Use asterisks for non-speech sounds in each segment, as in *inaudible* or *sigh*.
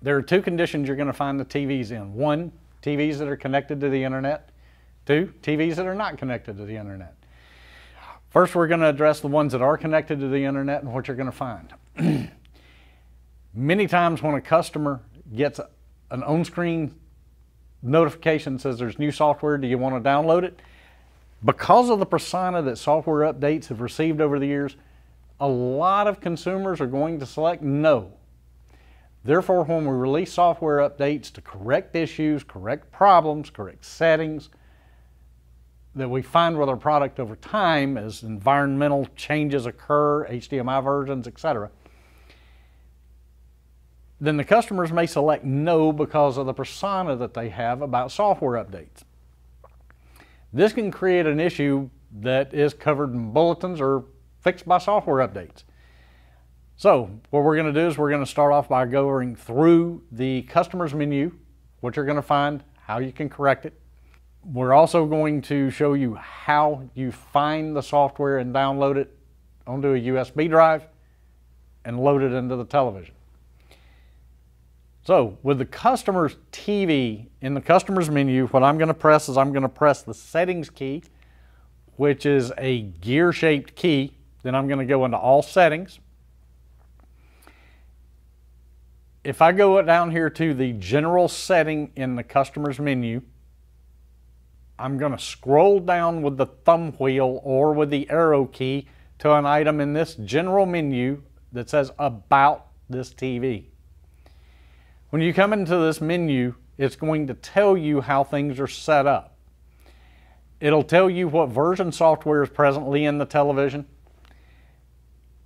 There are two conditions you're going to find the TVs in. One, TVs that are connected to the internet. Two, TVs that are not connected to the internet. First, we're going to address the ones that are connected to the internet and what you're going to find. *clears throat* Many times when a customer gets an on-screen notification says there's new software, do you want to download it? Because of the persona that software updates have received over the years, a lot of consumers are going to select no. Therefore, when we release software updates to correct issues, correct problems, correct settings that we find with our product over time as environmental changes occur, HDMI versions, etc., then the customers may select no because of the persona that they have about software updates. This can create an issue that is covered in bulletins or fixed by software updates. So what we're going to do is we're going to start off by going through the customer's menu, what you're going to find, how you can correct it. We're also going to show you how you find the software and download it onto a USB drive and load it into the television. So with the customer's TV in the customer's menu, what I'm gonna press is I'm gonna press the settings key, which is a gear shaped key. Then I'm gonna go into all settings. If I go down here to the general setting in the customer's menu, I'm gonna scroll down with the thumb wheel or with the arrow key to an item in this general menu that says about this TV. When you come into this menu, it's going to tell you how things are set up. It'll tell you what version software is presently in the television,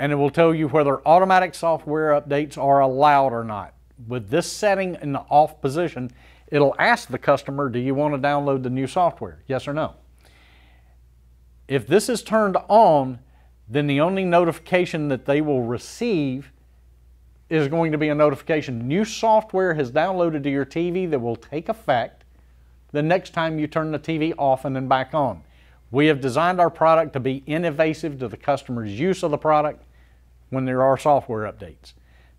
and it will tell you whether automatic software updates are allowed or not. With this setting in the off position, it'll ask the customer, do you want to download the new software? Yes or no. If this is turned on, then the only notification that they will receive is going to be a notification. New software has downloaded to your TV that will take effect the next time you turn the TV off and then back on. We have designed our product to be innovative to the customer's use of the product when there are software updates.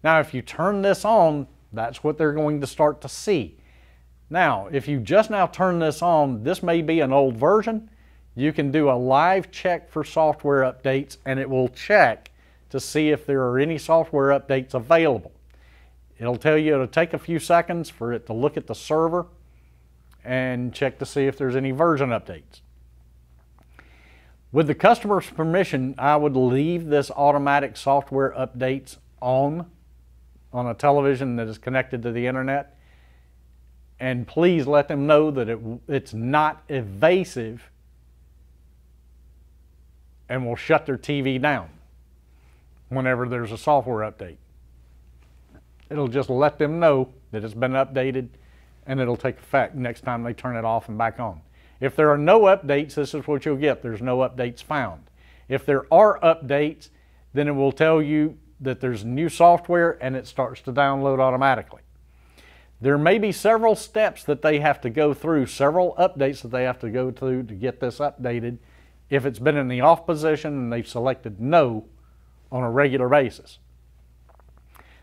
Now, if you turn this on, that's what they're going to start to see. Now, if you just now turn this on, this may be an old version. You can do a live check for software updates and it will check to see if there are any software updates available. It'll tell you it'll take a few seconds for it to look at the server and check to see if there's any version updates. With the customer's permission, I would leave this automatic software updates on on a television that is connected to the internet. And please let them know that it, it's not evasive and will shut their TV down whenever there's a software update. It'll just let them know that it's been updated and it'll take effect next time they turn it off and back on. If there are no updates, this is what you'll get. There's no updates found. If there are updates, then it will tell you that there's new software and it starts to download automatically. There may be several steps that they have to go through, several updates that they have to go through to get this updated. If it's been in the off position and they've selected no, on a regular basis.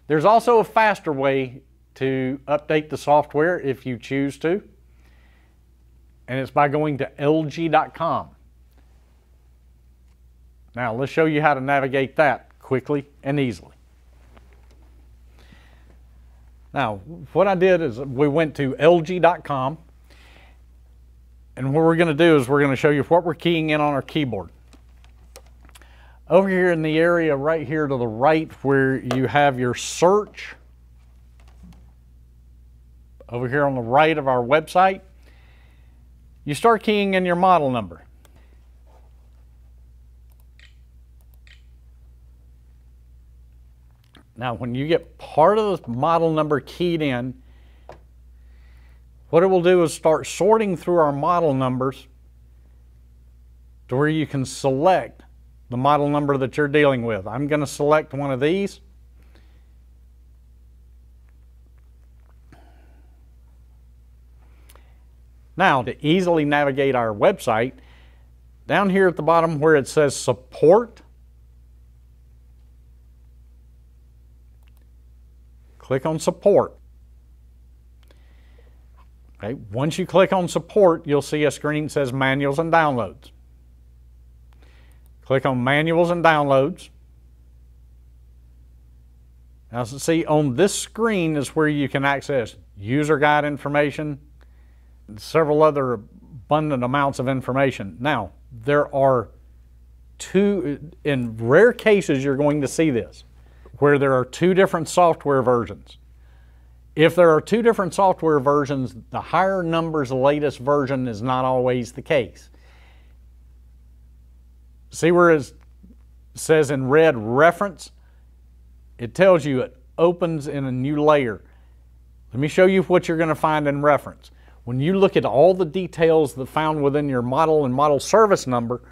There's also a faster way to update the software if you choose to, and it's by going to lg.com. Now let's show you how to navigate that quickly and easily. Now what I did is we went to lg.com and what we're going to do is we're going to show you what we're keying in on our keyboard. Over here in the area right here to the right where you have your search, over here on the right of our website, you start keying in your model number. Now, when you get part of the model number keyed in, what it will do is start sorting through our model numbers to where you can select the model number that you're dealing with. I'm going to select one of these. Now, to easily navigate our website, down here at the bottom where it says support, click on support. Okay, once you click on support, you'll see a screen that says manuals and downloads. Click on Manuals and Downloads. Now see on this screen is where you can access user guide information and several other abundant amounts of information. Now there are two, in rare cases you're going to see this, where there are two different software versions. If there are two different software versions, the higher number's latest version is not always the case. See where it says in red reference? It tells you it opens in a new layer. Let me show you what you're going to find in reference. When you look at all the details that found within your model and model service number,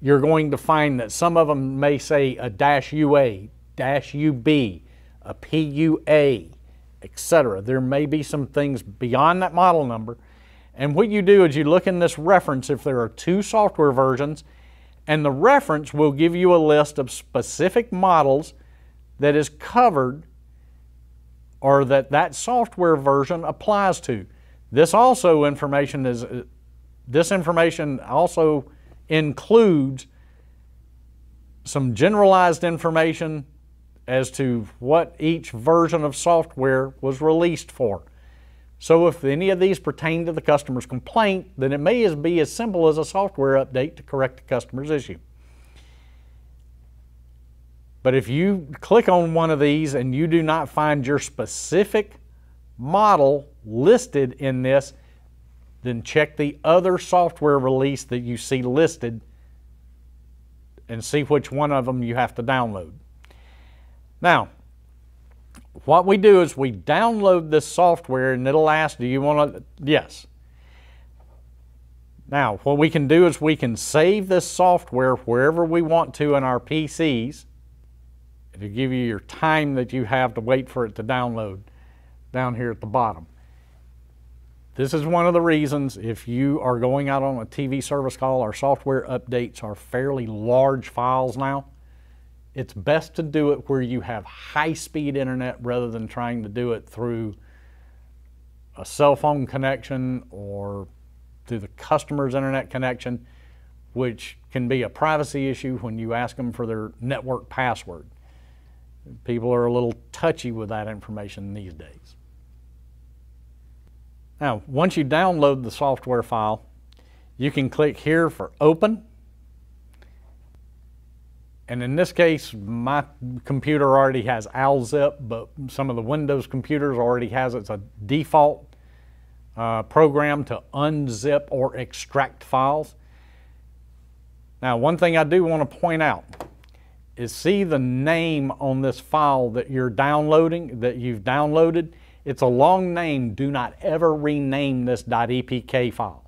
you're going to find that some of them may say a dash UA, dash UB, a PUA, etc. There may be some things beyond that model number. And what you do is you look in this reference, if there are two software versions, and the reference will give you a list of specific models that is covered or that that software version applies to. This also information is, uh, this information also includes some generalized information as to what each version of software was released for. So if any of these pertain to the customer's complaint, then it may as be as simple as a software update to correct the customer's issue. But if you click on one of these and you do not find your specific model listed in this, then check the other software release that you see listed and see which one of them you have to download. Now, what we do is we download this software and it'll ask, do you want to, yes. Now, what we can do is we can save this software wherever we want to in our PCs. It'll give you your time that you have to wait for it to download down here at the bottom. This is one of the reasons if you are going out on a TV service call, our software updates are fairly large files now. It's best to do it where you have high speed internet rather than trying to do it through a cell phone connection or through the customer's internet connection, which can be a privacy issue when you ask them for their network password. People are a little touchy with that information these days. Now, once you download the software file, you can click here for open and in this case, my computer already has ALZIP, but some of the Windows computers already has its a default uh, program to unzip or extract files. Now, one thing I do want to point out is see the name on this file that you're downloading, that you've downloaded. It's a long name. Do not ever rename this .epk file.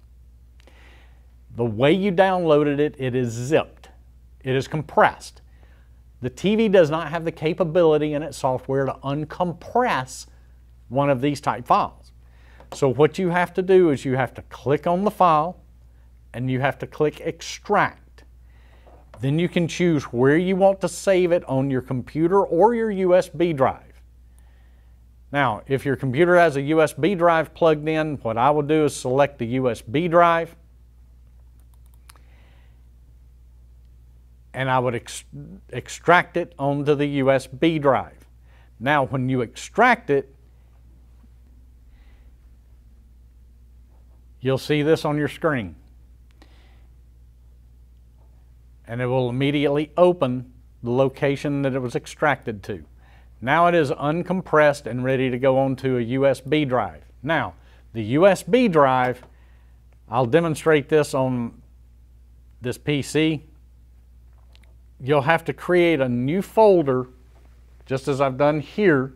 The way you downloaded it, it is zip. It is compressed. The TV does not have the capability in its software to uncompress one of these type files. So what you have to do is you have to click on the file and you have to click extract. Then you can choose where you want to save it on your computer or your USB drive. Now, if your computer has a USB drive plugged in, what I will do is select the USB drive and I would ex extract it onto the USB drive. Now when you extract it, you'll see this on your screen. And it will immediately open the location that it was extracted to. Now it is uncompressed and ready to go onto a USB drive. Now, the USB drive, I'll demonstrate this on this PC you'll have to create a new folder, just as I've done here,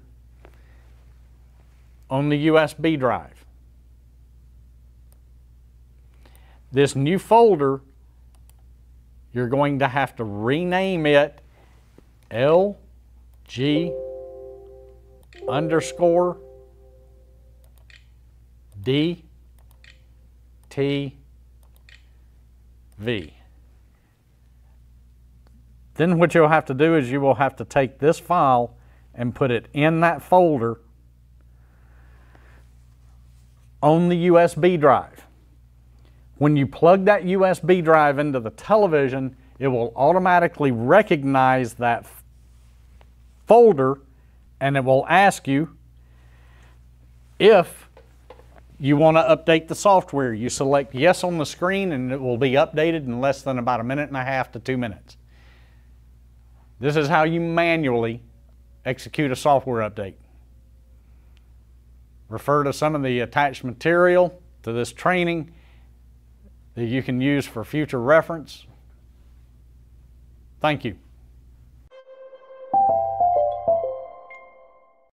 on the USB drive. This new folder, you're going to have to rename it LG underscore D T V. Then what you'll have to do is you will have to take this file and put it in that folder on the USB drive. When you plug that USB drive into the television, it will automatically recognize that folder and it will ask you if you want to update the software. You select yes on the screen and it will be updated in less than about a minute and a half to two minutes. This is how you manually execute a software update. Refer to some of the attached material to this training that you can use for future reference. Thank you.